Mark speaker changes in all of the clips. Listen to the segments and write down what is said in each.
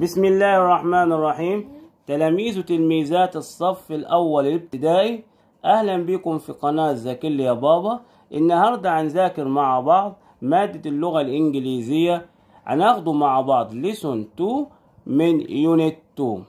Speaker 1: بسم الله الرحمن الرحيم تلاميذ وتلميذات الصف الأول الابتدائي أهلا بكم في قناة ذاكر يا بابا النهاردة هنذاكر مع بعض مادة اللغة الإنجليزية هناخده مع بعض ليسون 2 من يونت 2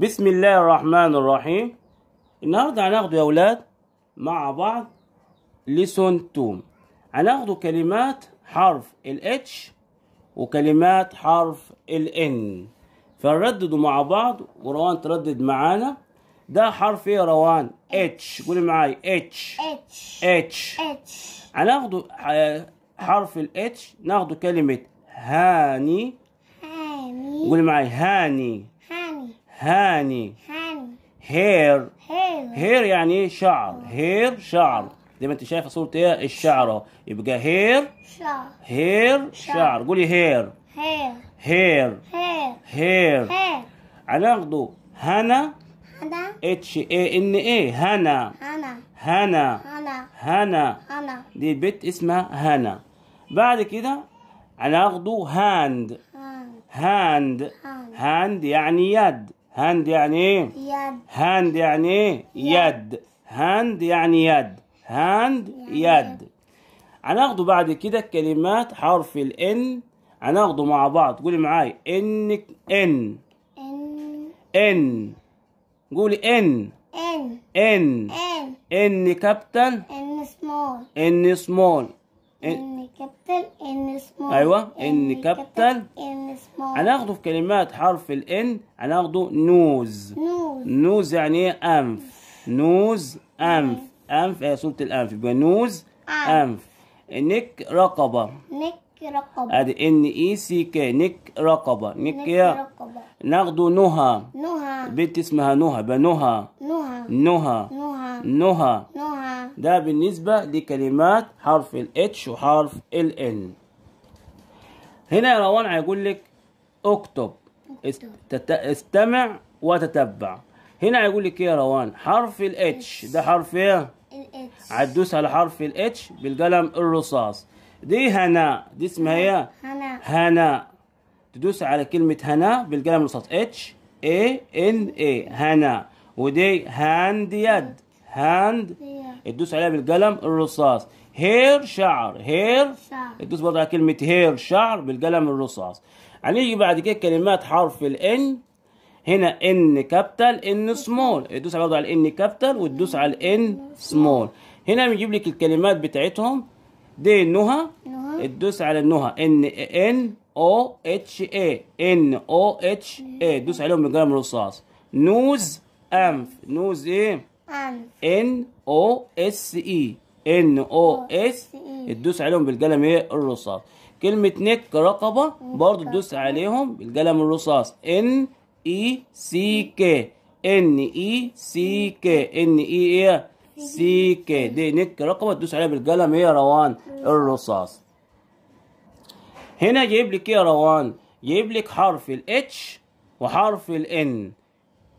Speaker 1: بسم الله الرحمن الرحيم النهاردة هناخد يا أولاد مع بعض لسون توم هناخدوا كلمات حرف ال H وكلمات حرف ال N فنرددوا مع بعض وروان تردد معانا ده حرف ايه يا روان؟ H قولي معايا H H H آه، حرف ال H كلمة هاني هاني قولي معايا هاني هاني هاني هير هير هير يعني شعر هير شعر زي ما انت شايفه صوره ايه الشعر يبقى هير شعر هير شعر قولي هير هير هير هير هير هير هنا هنا اتش اي ان اي هنا هنا هنا هنا هنا دي بيت اسمها هنا بعد كده هناخده هاند هاند هاند يعني يد هاند يعني ايه يد هاند يعني ايه يد هاند يعني يد هاند يعني يعني يد هناخده بعد كده كلمات حرف الان هناخده مع بعض قولي معايا ان ان ان قولي ان ان ان ان كابتن ان سمول ان سمول ان كابيتال ان سمول ايوه ان كابيتال ان سمول هناخده في كلمات حرف الان هناخده نوز نوز نوز يعني ايه انف نوز انف انف هي صوره الانف يبقى نوز انف نك رقبه نك رقبه ادي ان اي سي كي نك رقبه نك رقبه ناخده نهى نهى بنت اسمها نهى يبقى نهى نهى نهى نهى ده بالنسبة لكلمات حرف ال H وحرف ال N هنا يا روان هيقول لك اكتب استمع وتتبع هنا هيقول لك ايه يا روان حرف ال H ده حرف ايه؟ هتدوس على حرف ال H بالقلم الرصاص دي هناء دي اسمها ايه؟ هناء هناء تدوس على كلمة هناء بالقلم الرصاص H A N A هناء ودي هاند يد هاند تدوس عليها بالقلم الرصاص هير شعر هير شعر تدوس برضه على كلمة هير شعر بالقلم الرصاص هنيجي بعد كده كلمات حرف الإن هنا إن كابيتال إن سمول تدوس برضه على الإن كابيتال وتدوس على الإن سمول هنا بيجيب لك الكلمات بتاعتهم دي نهى تدوس على النهى ان ان او اتش اي ان او اتش اي تدوس عليهم بالقلم الرصاص نوز انف نوز ايه ان او اس اي ان او اس تدوس عليهم بالقلم ايه الرصاص كلمة نك رقبة برضو تدوس عليهم بالقلم الرصاص ان اي سي كي ان اي سي كي ان اي ايه سي كي دي نك رقبة تدوس عليها بالقلم ايه روان الرصاص هنا جايب لك ايه روان جايب لك حرف الاتش وحرف الان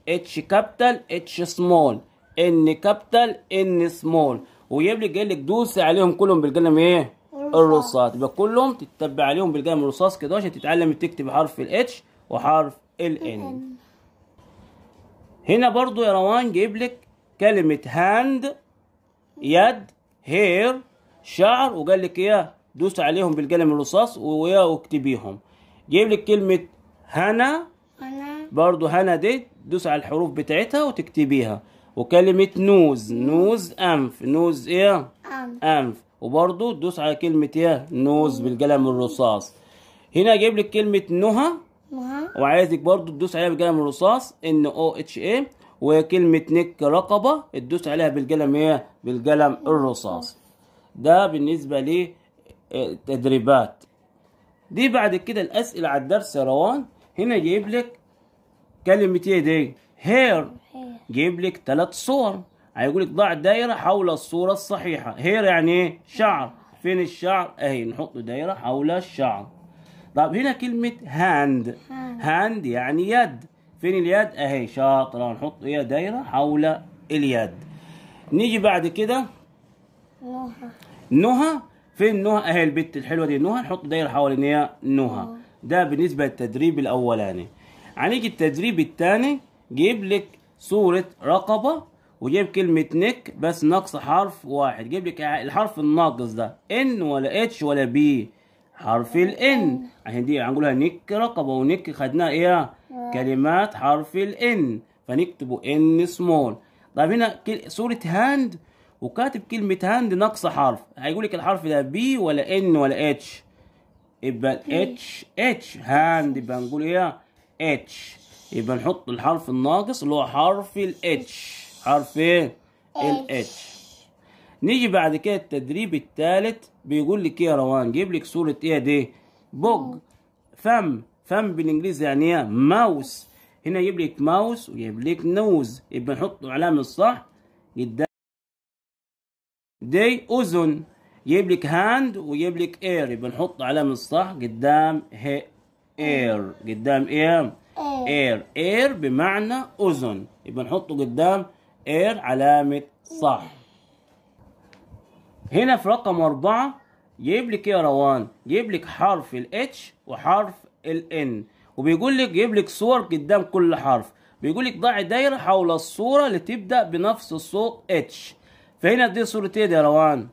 Speaker 1: اتش كابيتال اتش سمول ان كابيتال ان سمول وجايب لك لك دوس عليهم كلهم بالقلم ايه الرصاص يبقى كلهم تتبع عليهم بالقلم الرصاص كده عشان تتعلم تكتب حرف الاتش وحرف الان هنا برضو يا روان جايب لك كلمة هاند يد هير شعر وقال لك ايه دوس عليهم بالقلم الرصاص واكتبيهم جايب لك كلمة هنا برضو هنا دي دوس على الحروف بتاعتها وتكتبيها وكلمة نوز نوز أنف نوز إيه؟ أنف أنف وبرضه تدوس على كلمة إيه؟ نوز بالقلم الرصاص هنا جايب لك كلمة نهى وعايزك برضه تدوس عليها بالقلم الرصاص ان او اتش إيه وكلمه نك رقبه تدوس عليها بالقلم ايه بالقلم الرصاص ده بالنسبه للتدريبات آه، دي بعد كده الاسئله على الدرس يا روان هنا جايب لك كلمه ايه دي هير جيب لك ثلاث صور هيقول لك ضع دايره حول الصوره الصحيحه هير يعني ايه شعر فين الشعر اهي نحط دايره حول الشعر طب هنا كلمه هاند هاند يعني يد فين اليد اهي شاطره نحط ايه دايره حول اليد نيجي بعد كده نهى نهى فين نهى اهي البت الحلوه دي نهى نحط دايره حول ان هي نهى ده بالنسبه للتدريب الاولاني هنيجي التدريب الثاني جيب لك صورة رقبة وجيب كلمة نك بس ناقص حرف واحد جيب لك الحرف الناقص ده ان ولا اتش ولا بي حرف الان عشان دي هنقولها نك رقبة ونك خدناها ايه كلمات حرف الان فنكتبه ان سمول طيب هنا صورة هاند وكاتب كلمة هاند ناقص حرف هيقول لك الحرف ده بي ولا ان ولا اتش يبقى اتش اتش هاند يبقى نقول ايه اتش يبقى نحط الحرف الناقص اللي هو حرف الاتش حرف ايه الاتش نيجي بعد كده التدريب الثالث بيقول لك ايه يا روان جيب لك صوره ايه دي بوج فم فم بالانجليزي يعني ايه ماوس هنا يجيب لك ماوس ويجيب لك نوز يبقى نحط العلامه الصح قدام دي اذن يجيب لك هاند ويجيب لك اير يبقى نحط العلامه الصح قدام هي اير قدام ايه اير اير بمعنى اذن يبقى نحطه قدام اير علامه صح هنا في رقم أربعة جايب لك ايه يا روان جايب لك حرف الاتش وحرف الان وبيقول لك جايب لك صور قدام كل حرف بيقول لك ضع دايره حول الصوره اللي تبدا بنفس الصوت اتش فهنا دي صوره ايه يا روان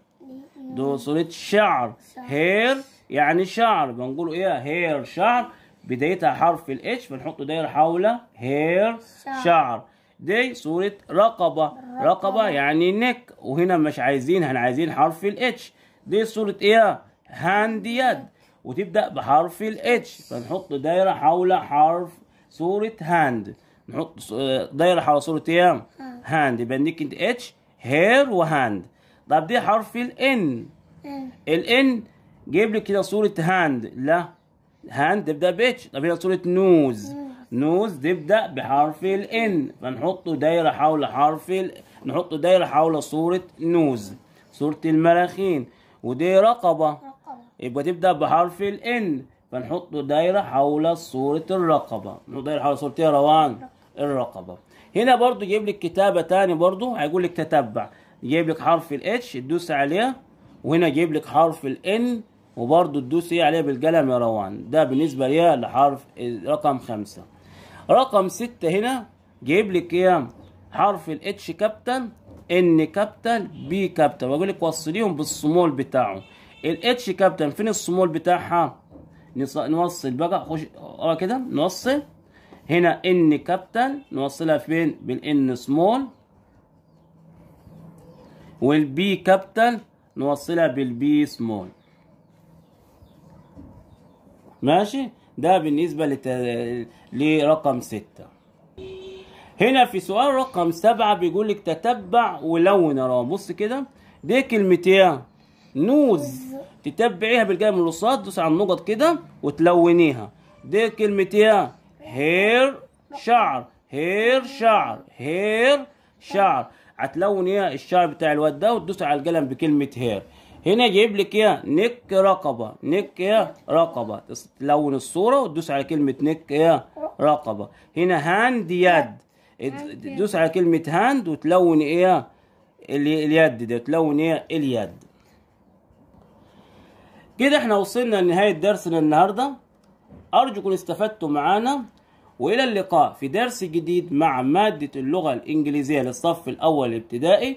Speaker 1: دي صوره شعر هير يعني شعر بنقول ايه هير شعر بدايتها حرف الاتش بنحط دايره حول هير شعر, شعر. دي صورة رقبة رقبة يعني نك وهنا مش عايزين هن عايزين حرف الاتش دي صورة ايه هاند يد وتبدأ بحرف الاتش فنحط دايرة حول حرف صورة هاند نحط دايرة حول صورة ايه هاند آه. يبقى نك انت اتش هير وهاند طب دي حرف الان الان جيب لي كده صورة هاند لا هاند تبدا باتش طب هنا صوره نوز نوز تبدا بحرف الان فنحط دايره حول حرف ال... نحط دايره حول صوره نوز صوره المراخين ودي رقبه يبقى تبدا بحرف الان فنحط دايره حول صوره الرقبه نحط دايره حول صوره إيه روان الرقبه هنا برضو جيب لك كتابه تاني برضو هيقول لك تتبع جيب لك حرف الاتش تدوس عليه وهنا جيب لك حرف الان وبرضه تدوس ايه عليها بالقلم يا روان ده بالنسبه ليها لحرف رقم خمسة رقم ستة هنا جايب لك ايه حرف الاتش كابتن ان كابتن بي كابتن واقول لك وصليهم بالصمول بتاعه الاتش كابتن فين الصمول بتاعها نوصل بقى خش اه كده نوصل هنا ان كابتن نوصلها فين بالان سمول والبي كابتن نوصلها بالبي سمول ماشي ده بالنسبة لت... لرقم ستة هنا في سؤال رقم سبعة بيقول لك تتبع ولون بص كده دي كلمتين نوز تتبعيها بالقلم الرصاص تدوس على النقط كده وتلونيها دي كلمتين هير شعر هير شعر هير شعر هتلون ايه الشعر بتاع الواد ده وتدوس على القلم بكلمة هير هنا جايب لك ايه نك رقبه نك ايه رقبه تلون الصوره وتدوس على كلمه نك ايه رقبه هنا هاند يد تدوس على كلمه هاند وتلون ايه اليد ده تلون ايه اليد كده احنا وصلنا لنهايه درسنا النهارده ارجو كن استفدتوا معانا والى اللقاء في درس جديد مع ماده اللغه الانجليزيه للصف الاول الابتدائي